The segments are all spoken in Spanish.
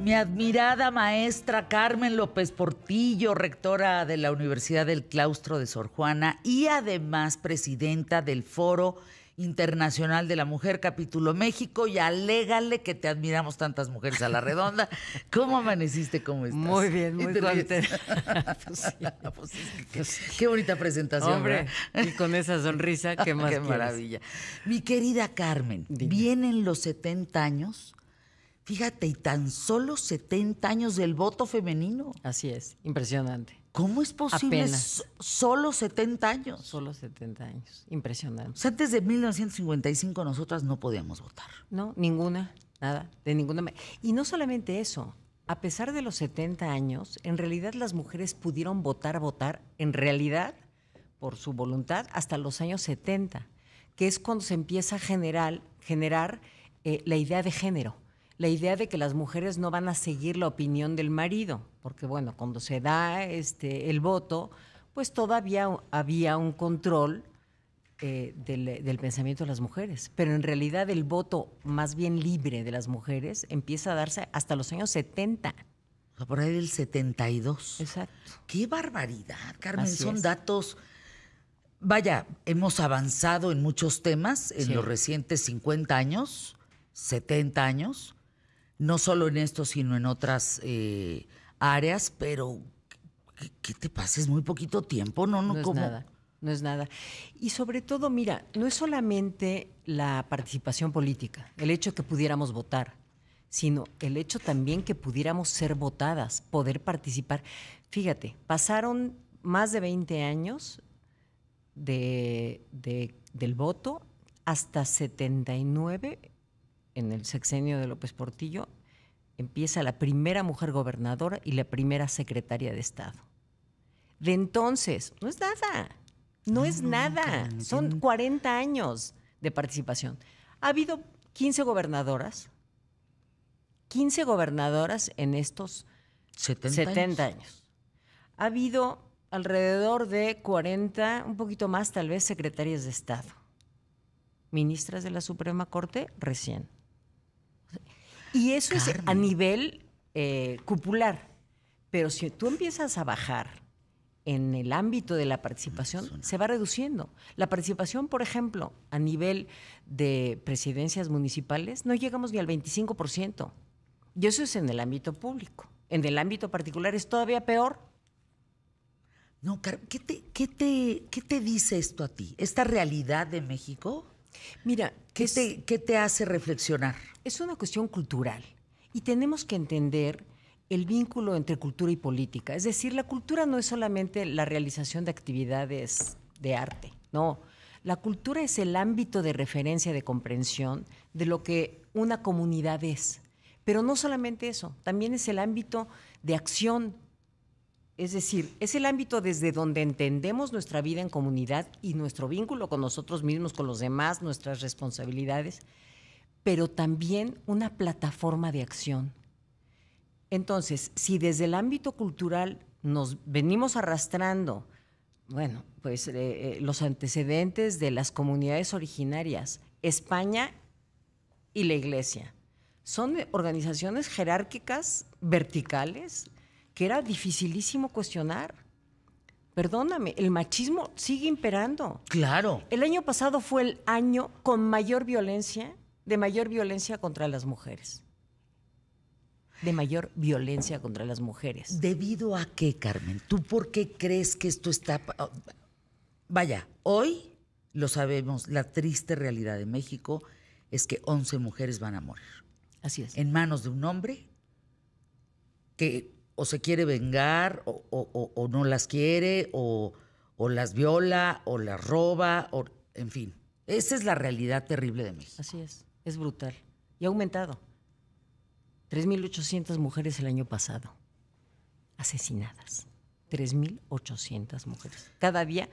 Mi admirada maestra Carmen López Portillo, rectora de la Universidad del Claustro de Sor Juana y además presidenta del Foro Internacional de la Mujer, capítulo México, y alégale que te admiramos tantas mujeres a la redonda. ¿Cómo amaneciste? ¿Cómo estás? Muy bien, muy bien. pues, ah, pues qué, bonita presentación. Hombre, y con esa sonrisa, qué más maravilla. Mi querida Carmen, vienen los 70 años Fíjate, y tan solo 70 años del voto femenino. Así es, impresionante. ¿Cómo es posible solo 70 años? Solo 70 años, impresionante. O sea, antes de 1955 nosotras no podíamos votar. No, ninguna, nada, de ninguna manera. Y no solamente eso, a pesar de los 70 años, en realidad las mujeres pudieron votar, votar, en realidad, por su voluntad, hasta los años 70, que es cuando se empieza a generar eh, la idea de género la idea de que las mujeres no van a seguir la opinión del marido, porque bueno, cuando se da este, el voto, pues todavía había un control eh, del, pensamiento de las mujeres. Pero en realidad el voto más bien libre de las mujeres empieza a darse hasta los años 70. Por ahí del 72. Exacto. Qué barbaridad, Carmen. Son datos... Vaya, hemos avanzado en muchos temas en los recientes 50 años, 70 años, no solo en esto, sino en otras eh, áreas, pero ¿qué, te pases muy poquito tiempo, ¿no? No, es nada. No es nada. Y sobre todo, mira, no es solamente la participación política, el hecho que pudiéramos votar, sino el hecho también que pudiéramos ser votadas, poder participar. Fíjate, pasaron más de 20 años de, del voto hasta 79 en el sexenio de López Portillo, empieza la primera mujer gobernadora y la primera secretaria de Estado. De entonces, no es nada, no, es ah, nada, son 40 años de participación. Ha habido 15 gobernadoras, 15 gobernadoras en estos 70, años. Ha habido alrededor de 40, un poquito más tal vez, secretarias de Estado, ministras de la Suprema Corte recién y eso es a nivel eh, cupular. Pero si tú empiezas a bajar en el ámbito de la participación se va reduciendo. La participación, por ejemplo, a nivel de presidencias municipales, no llegamos ni al 25%. Y eso es en el ámbito público. En el ámbito particular es todavía peor. No, qué te, ¿qué te dice esto a ti? ¿Esta realidad de México? Mira, ¿qué, te, te hace reflexionar? Es una cuestión cultural y tenemos que entender el vínculo entre cultura y política. Es decir, la cultura no es solamente la realización de actividades de arte, no. La cultura es el ámbito de referencia, de comprensión de lo que una comunidad es. Pero no solamente eso, también es el ámbito de acción es decir, es el ámbito desde donde entendemos nuestra vida en comunidad y nuestro vínculo con nosotros mismos, con los demás, nuestras responsabilidades, pero también una plataforma de acción. Entonces, si desde el ámbito cultural nos venimos arrastrando, bueno, pues eh, eh, los antecedentes de las comunidades originarias, España y la Iglesia, son organizaciones jerárquicas, verticales, que era dificilísimo cuestionar. Perdóname, el machismo sigue imperando. Claro. El año pasado fue el año con mayor violencia, de mayor violencia contra las mujeres. De mayor violencia contra las mujeres. ¿Debido a qué, Carmen? ¿Tú por qué crees que esto está... Vaya, hoy lo sabemos, la triste realidad de México es que 11 mujeres van a morir. Así es. En manos de un hombre que o se quiere vengar, o, no las quiere, o, las viola, o las roba, o, en fin. Esa es la realidad terrible de México. Así es, es brutal. Y ha aumentado. 3.800 mujeres el año pasado asesinadas. 3.800 mujeres. Cada día,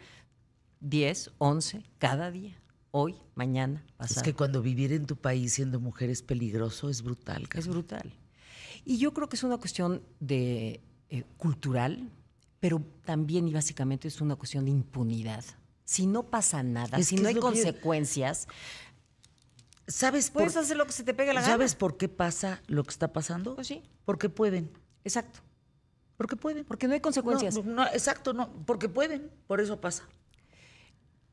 10, 11, cada día. Hoy, mañana, pasado. Es que cuando vivir en tu país siendo mujer es peligroso, es brutal. Es brutal. Y yo creo que es una cuestión de, eh, cultural, pero también y básicamente es una cuestión de impunidad. Si no pasa nada, si no hay consecuencias, ¿sabes? Puedes por... hacer lo que se te pegue la gana. ¿Sabes por qué pasa lo que está pasando? Pues sí. Porque pueden. Exacto. Porque pueden. Porque no hay consecuencias. no, exacto, no. Porque pueden. Por eso pasa.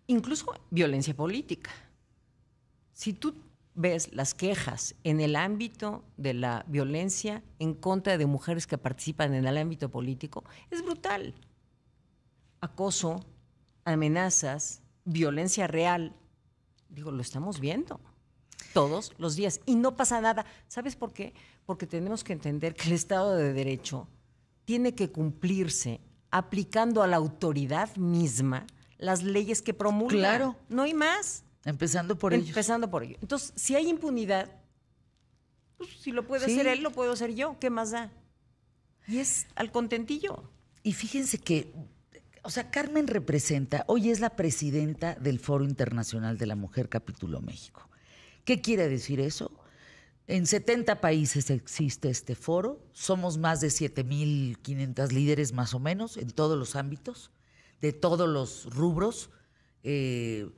Incluso violencia política. Si tú ves las quejas en el ámbito de la violencia en contra de mujeres que participan en el ámbito político, es brutal. Acoso, amenazas, violencia real. Digo, lo estamos viendo todos los días y no pasa nada. ¿Sabes por qué? Porque tenemos que entender que el Estado de Derecho tiene que cumplirse aplicando a la autoridad misma las leyes que promulga. Claro. No hay más. Empezando por ellos. Empezando por ellos. Entonces, si hay impunidad, pues, si lo puede hacer él, lo puedo hacer yo. ¿Qué más da? Y es al contentillo. Y fíjense que, o sea, Carmen representa, hoy es la presidenta del Foro Internacional de la Mujer Capítulo México. ¿Qué quiere decir eso? En 70 países existe este foro, somos más de 7.500 líderes más o menos en todos los ámbitos, de todos los rubros. Eh,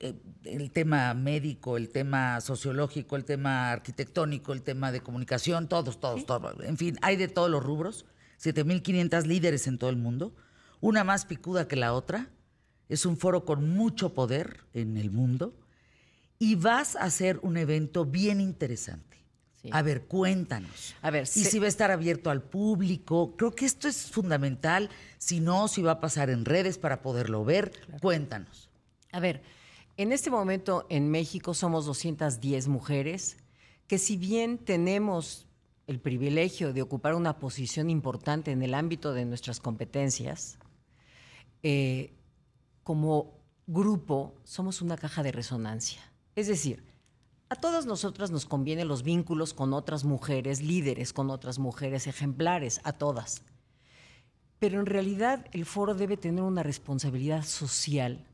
el tema médico, el tema sociológico, el tema arquitectónico, el tema de comunicación, todos, todos, todos. En fin, hay de todos los rubros, 7.500 líderes en todo el mundo, una más picuda que la otra, es un foro con mucho poder en el mundo y vas a hacer un evento bien interesante. A ver, cuéntanos. A ver, y si va a estar abierto al público. Creo que esto es fundamental. Si no, si va a pasar en redes para poderlo ver, cuéntanos. A ver, en este momento en México somos 210 mujeres que si bien tenemos el privilegio de ocupar una posición importante en el ámbito de nuestras competencias, eh, como grupo somos una caja de resonancia. Es decir, a todas nosotras nos convienen los vínculos con otras mujeres líderes, con otras mujeres ejemplares, a todas. Pero en realidad el foro debe tener una responsabilidad social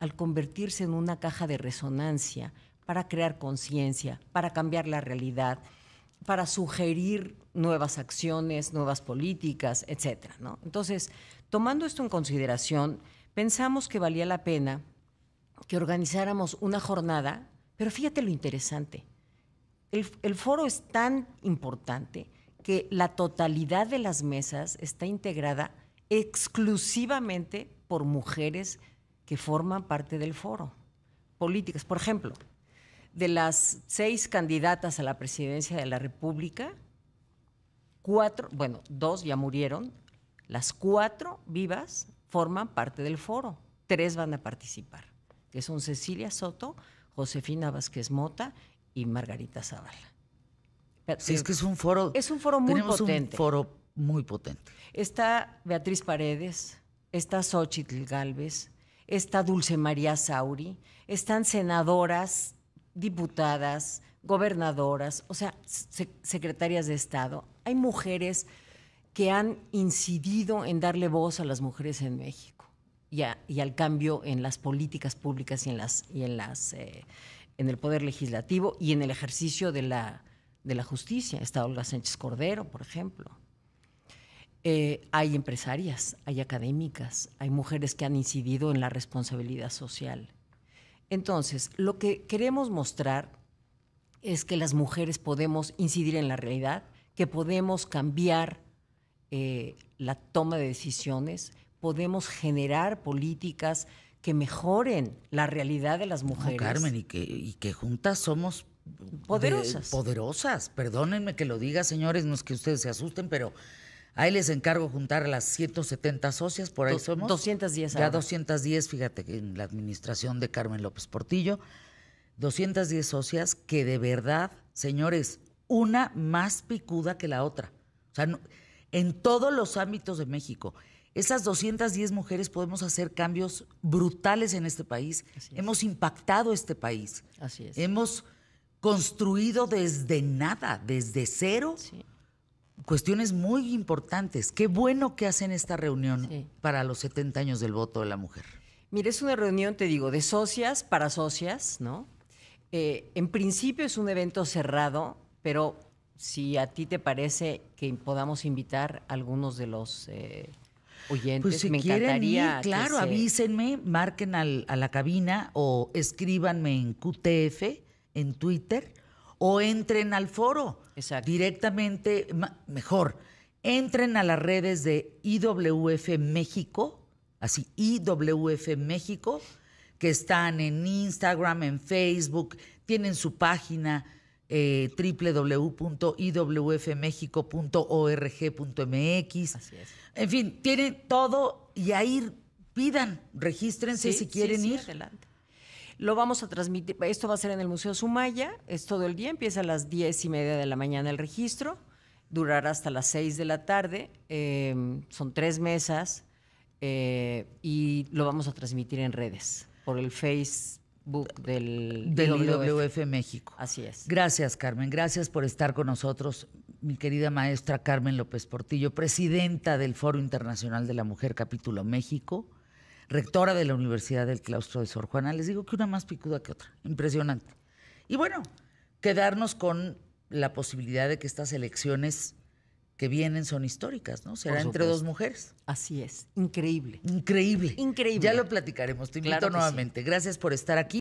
al convertirse en una caja de resonancia para crear conciencia, para cambiar la realidad, para sugerir nuevas acciones, nuevas políticas, etc. Entonces, tomando esto en consideración, pensamos que valía la pena que organizáramos una jornada, pero fíjate lo interesante. El, el foro es tan importante que la totalidad de las mesas está integrada exclusivamente por mujeres que forman parte del foro. Políticas, por ejemplo, de las seis candidatas a la presidencia de la República, cuatro, bueno, dos ya murieron, las cuatro vivas forman parte del foro, tres van a participar, que son Cecilia Soto, Josefina Vázquez Mota y Margarita Zavala. sí, es que es un foro. Es un foro muy tenemos potente. un foro muy potente. Está Beatriz Paredes, está Xochitl Galvez, está Dulce María Sauri, están senadoras, diputadas, gobernadoras, o sea, secretarias de Estado. Hay mujeres que han incidido en darle voz a las mujeres en México y, al cambio en las políticas públicas y eh, en el poder legislativo y en el ejercicio de la de la justicia. Está Olga Sánchez Cordero, por ejemplo. Eh, hay empresarias, hay académicas, hay mujeres que han incidido en la responsabilidad social. Entonces, lo que queremos mostrar es que las mujeres podemos incidir en la realidad, que podemos cambiar eh, la toma de decisiones, podemos generar políticas que mejoren la realidad de las mujeres. Carmen, y que, juntas somos poderosas. poderosas, perdónenme que lo diga, señores, no es que ustedes se asusten, pero Ahí les encargo juntar a las 170 socias, por ahí somos. 210 Ya 210, fíjate, en la administración de Carmen López Portillo. 210 socias que de verdad, señores, una más picuda que la otra. O sea, en todos los ámbitos de México. Esas 210 mujeres podemos hacer cambios brutales en este país. Hemos impactado este país. Hemos construido desde nada, desde cero cuestiones muy importantes. Qué bueno que hacen esta reunión para los 70 años del voto de la mujer. Mire, es una reunión, te digo, de socias para socias, ¿no? Eh, en principio es un evento cerrado, pero si a ti te parece que podamos invitar a algunos de los eh, oyentes, pues, me encantaría. claro, avísenme, marquen a la cabina o escríbanme en QTF, en Twitter o entren al foro. Directamente, mejor, entren a las redes de IWF México, así IWF México, que están en Instagram, en Facebook, tienen su página eh, www.iwfmexico.org.mx. En fin, tienen todo y ahí pidan, regístrense si quieren ir. Adelante. Lo vamos a transmitir, esto va a ser en el Museo Sumaya, es todo el día, empieza a las diez y media de la mañana el registro, durará hasta las 6 de la tarde, em, son tres mesas eh, y lo vamos a transmitir en redes, por el Facebook del, México. Así es. Gracias, Carmen. Gracias por estar con nosotros, mi querida maestra Carmen López Portillo, presidenta del Foro Internacional de la Mujer Capítulo México rectora de la Universidad del Claustro de Sor Juana. Les digo que una más picuda que otra, impresionante. Y bueno, quedarnos con la posibilidad de que estas elecciones que vienen son históricas, ¿no? Será entre dos mujeres. Así es, increíble. Increíble. Increíble. Ya lo platicaremos, te invito nuevamente. Gracias por estar aquí.